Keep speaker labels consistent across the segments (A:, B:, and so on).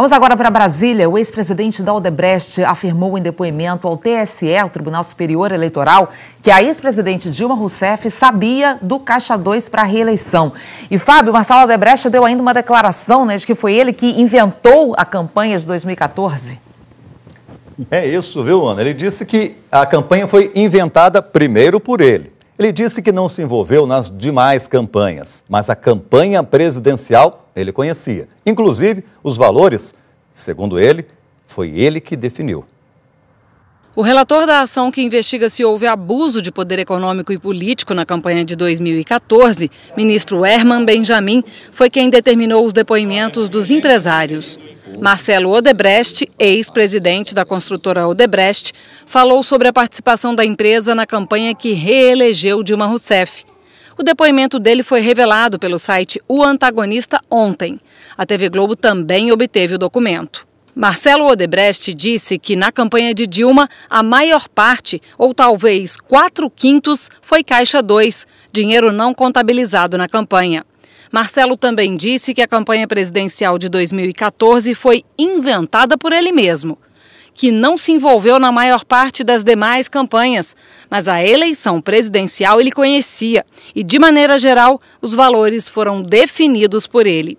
A: Vamos agora para Brasília. O ex-presidente da Odebrecht afirmou em depoimento ao TSE, o Tribunal Superior Eleitoral, que a ex-presidente Dilma Rousseff sabia do Caixa 2 para a reeleição. E Fábio, Marcelo Odebrecht deu ainda uma declaração né, de que foi ele que inventou a campanha de 2014.
B: É isso, viu, Ana? Ele disse que a campanha foi inventada primeiro por ele ele disse que não se envolveu nas demais campanhas, mas a campanha presidencial ele conhecia. Inclusive, os valores, segundo ele, foi ele que definiu.
A: O relator da ação que investiga se houve abuso de poder econômico e político na campanha de 2014, ministro Herman Benjamin, foi quem determinou os depoimentos dos empresários. Marcelo Odebrecht, ex-presidente da construtora Odebrecht, falou sobre a participação da empresa na campanha que reelegeu Dilma Rousseff. O depoimento dele foi revelado pelo site O Antagonista ontem. A TV Globo também obteve o documento. Marcelo Odebrecht disse que na campanha de Dilma, a maior parte, ou talvez quatro quintos, foi Caixa 2, dinheiro não contabilizado na campanha. Marcelo também disse que a campanha presidencial de 2014 foi inventada por ele mesmo, que não se envolveu na maior parte das demais campanhas, mas a eleição presidencial ele conhecia e, de maneira geral, os valores foram definidos por ele.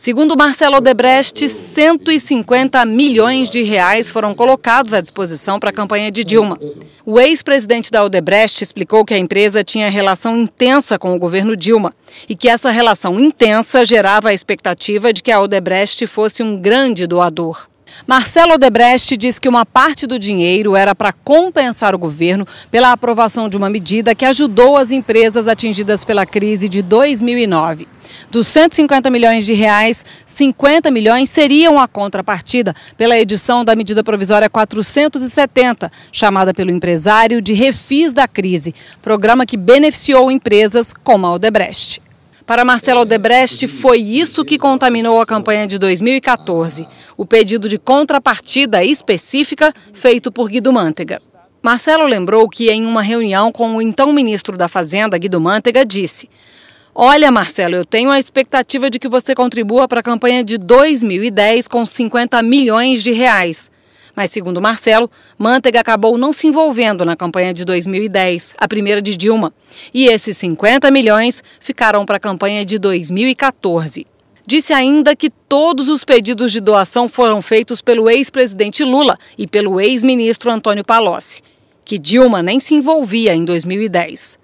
A: Segundo Marcelo Odebrecht, 150 milhões de reais foram colocados à disposição para a campanha de Dilma. O ex-presidente da Odebrecht explicou que a empresa tinha relação intensa com o governo Dilma e que essa relação intensa gerava a expectativa de que a Odebrecht fosse um grande doador. Marcelo Odebrecht diz que uma parte do dinheiro era para compensar o governo pela aprovação de uma medida que ajudou as empresas atingidas pela crise de 2009. Dos 150 milhões de reais, 50 milhões seriam a contrapartida pela edição da medida provisória 470, chamada pelo empresário de Refis da Crise, programa que beneficiou empresas como a Odebrecht. Para Marcelo Odebrecht, foi isso que contaminou a campanha de 2014, o pedido de contrapartida específica feito por Guido Mantega. Marcelo lembrou que, em uma reunião com o então ministro da Fazenda, Guido Mantega, disse: Olha, Marcelo, eu tenho a expectativa de que você contribua para a campanha de 2010 com 50 milhões de reais. Mas, segundo Marcelo, Mantega acabou não se envolvendo na campanha de 2010, a primeira de Dilma. E esses 50 milhões ficaram para a campanha de 2014. Disse ainda que todos os pedidos de doação foram feitos pelo ex-presidente Lula e pelo ex-ministro Antônio Palocci, que Dilma nem se envolvia em 2010.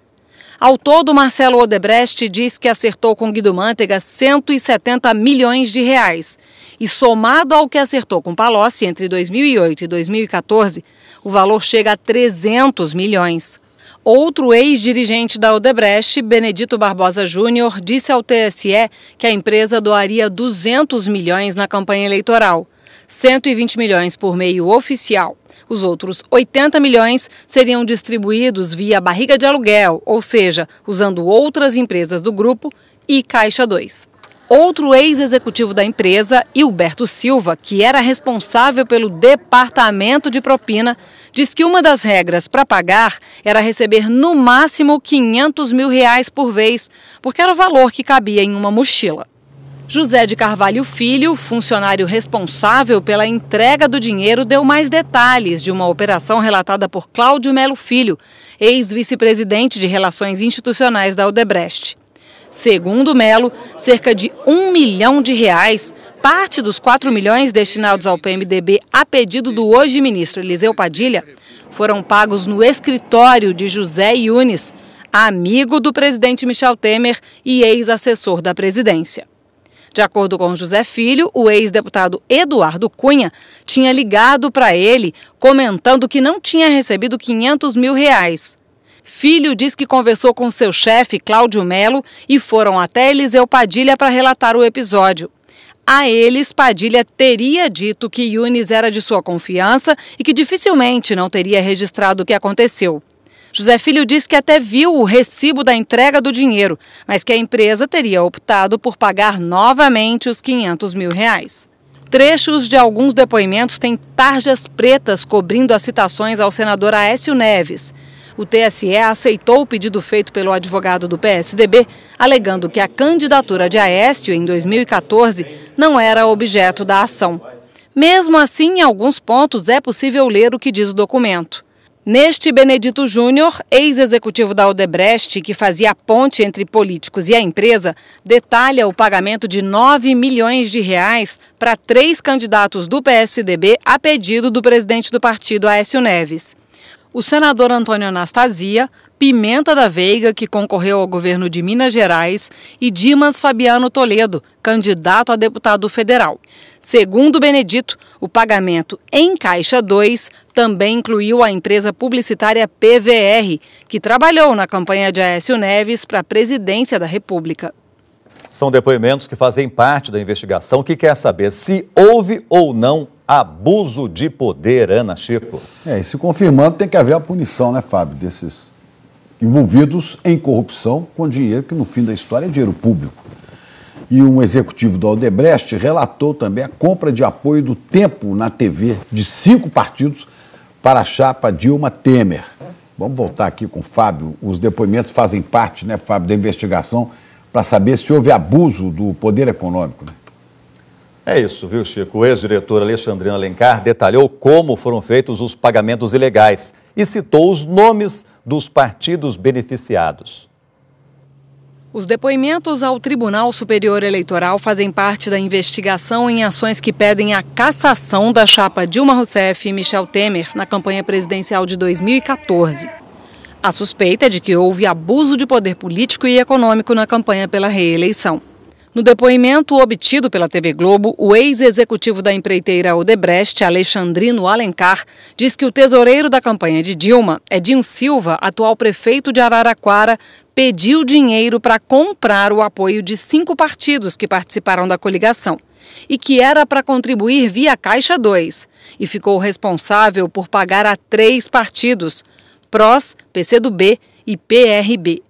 A: Ao todo, Marcelo Odebrecht diz que acertou com Guido Mantega 170 milhões de reais. E somado ao que acertou com Palocci entre 2008 e 2014, o valor chega a 300 milhões. Outro ex-dirigente da Odebrecht, Benedito Barbosa Júnior, disse ao TSE que a empresa doaria 200 milhões na campanha eleitoral. 120 milhões por meio oficial. Os outros 80 milhões seriam distribuídos via barriga de aluguel, ou seja, usando outras empresas do grupo e Caixa 2. Outro ex-executivo da empresa, Hilberto Silva, que era responsável pelo departamento de propina, diz que uma das regras para pagar era receber no máximo 500 mil reais por vez, porque era o valor que cabia em uma mochila. José de Carvalho Filho, funcionário responsável pela entrega do dinheiro, deu mais detalhes de uma operação relatada por Cláudio Melo Filho, ex-vice-presidente de Relações Institucionais da Odebrecht. Segundo Melo, cerca de um milhão de reais, parte dos 4 milhões destinados ao PMDB a pedido do hoje ministro Eliseu Padilha, foram pagos no escritório de José Yunes, amigo do presidente Michel Temer e ex-assessor da presidência. De acordo com José Filho, o ex-deputado Eduardo Cunha tinha ligado para ele comentando que não tinha recebido 500 mil reais. Filho diz que conversou com seu chefe, Cláudio Melo, e foram até Eliseu Padilha para relatar o episódio. A eles, Padilha teria dito que Yunis era de sua confiança e que dificilmente não teria registrado o que aconteceu. José Filho diz que até viu o recibo da entrega do dinheiro, mas que a empresa teria optado por pagar novamente os 500 mil reais. Trechos de alguns depoimentos têm tarjas pretas cobrindo as citações ao senador Aécio Neves. O TSE aceitou o pedido feito pelo advogado do PSDB, alegando que a candidatura de Aécio em 2014 não era objeto da ação. Mesmo assim, em alguns pontos é possível ler o que diz o documento. Neste, Benedito Júnior, ex-executivo da Odebrecht, que fazia a ponte entre políticos e a empresa, detalha o pagamento de 9 milhões de reais para três candidatos do PSDB a pedido do presidente do partido, Aécio Neves o senador Antônio Anastasia, Pimenta da Veiga, que concorreu ao governo de Minas Gerais, e Dimas Fabiano Toledo, candidato a deputado federal. Segundo Benedito, o pagamento em Caixa 2 também incluiu a empresa publicitária PVR, que trabalhou na campanha de Aécio Neves para a presidência da República.
B: São depoimentos que fazem parte da investigação que quer saber se houve ou não abuso de poder, Ana Chico. É, e se confirmando, tem que haver a punição, né, Fábio, desses envolvidos em corrupção com dinheiro que, no fim da história, é dinheiro público. E um executivo do Odebrecht relatou também a compra de apoio do tempo na TV de cinco partidos para a chapa Dilma Temer. Vamos voltar aqui com o Fábio. Os depoimentos fazem parte, né, Fábio, da investigação para saber se houve abuso do poder econômico. Né? É isso, viu, Chico? O ex-diretor Alexandrino Alencar detalhou como foram feitos os pagamentos ilegais e citou os nomes dos partidos beneficiados.
A: Os depoimentos ao Tribunal Superior Eleitoral fazem parte da investigação em ações que pedem a cassação da chapa Dilma Rousseff e Michel Temer na campanha presidencial de 2014. A suspeita é de que houve abuso de poder político e econômico na campanha pela reeleição. No depoimento obtido pela TV Globo, o ex-executivo da empreiteira Odebrecht, Alexandrino Alencar, diz que o tesoureiro da campanha de Dilma, Edinho Silva, atual prefeito de Araraquara, pediu dinheiro para comprar o apoio de cinco partidos que participaram da coligação e que era para contribuir via Caixa 2 e ficou responsável por pagar a três partidos: PROS, PCdoB e PRB.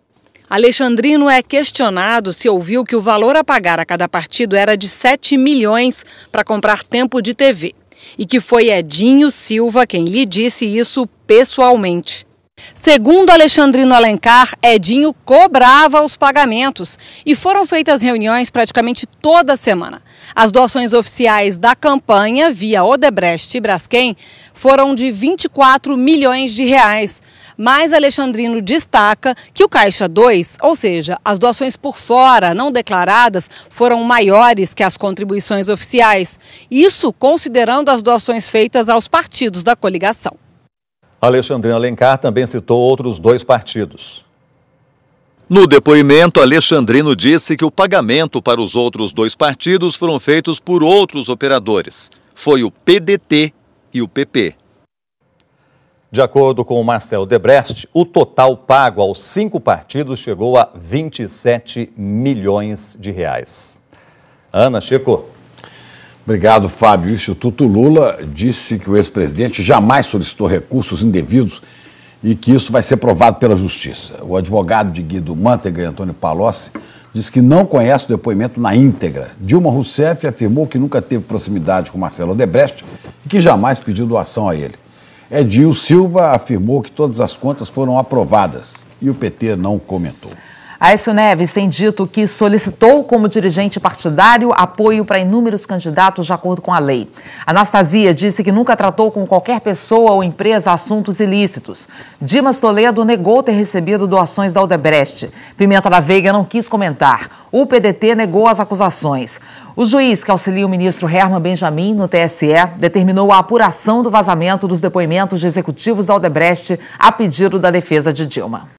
A: Alexandrino é questionado se ouviu que o valor a pagar a cada partido era de 7 milhões para comprar tempo de TV. E que foi Edinho Silva quem lhe disse isso pessoalmente. Segundo Alexandrino Alencar, Edinho cobrava os pagamentos e foram feitas reuniões praticamente toda semana. As doações oficiais da campanha via Odebrecht e Braskem foram de 24 milhões de reais. Mas Alexandrino destaca que o Caixa 2, ou seja, as doações por fora não declaradas, foram maiores que as contribuições oficiais. Isso considerando as doações feitas aos partidos da coligação.
B: Alexandrina Alencar também citou outros dois partidos. No depoimento, Alexandrino disse que o pagamento para os outros dois partidos foram feitos por outros operadores. Foi o PDT e o PP. De acordo com o Marcel Debrecht, o total pago aos cinco partidos chegou a 27 milhões de reais. Ana, Chico. Obrigado, Fábio. O Instituto Lula disse que o ex-presidente jamais solicitou recursos indevidos e que isso vai ser provado pela Justiça. O advogado de Guido Mantega Antônio Palocci diz que não conhece o depoimento na íntegra. Dilma Rousseff afirmou que nunca teve proximidade com Marcelo Odebrecht e que jamais pediu doação a ele. Edil Silva afirmou que todas as contas foram aprovadas e o PT não comentou.
A: Aécio Neves tem dito que solicitou como dirigente partidário apoio para inúmeros candidatos de acordo com a lei. Anastasia disse que nunca tratou com qualquer pessoa ou empresa assuntos ilícitos. Dimas Toledo negou ter recebido doações da Odebrecht. Pimenta da Veiga não quis comentar. O PDT negou as acusações. O juiz que auxilia o ministro Herman Benjamin no TSE determinou a apuração do vazamento dos depoimentos de executivos da Odebrecht a pedido da defesa de Dilma.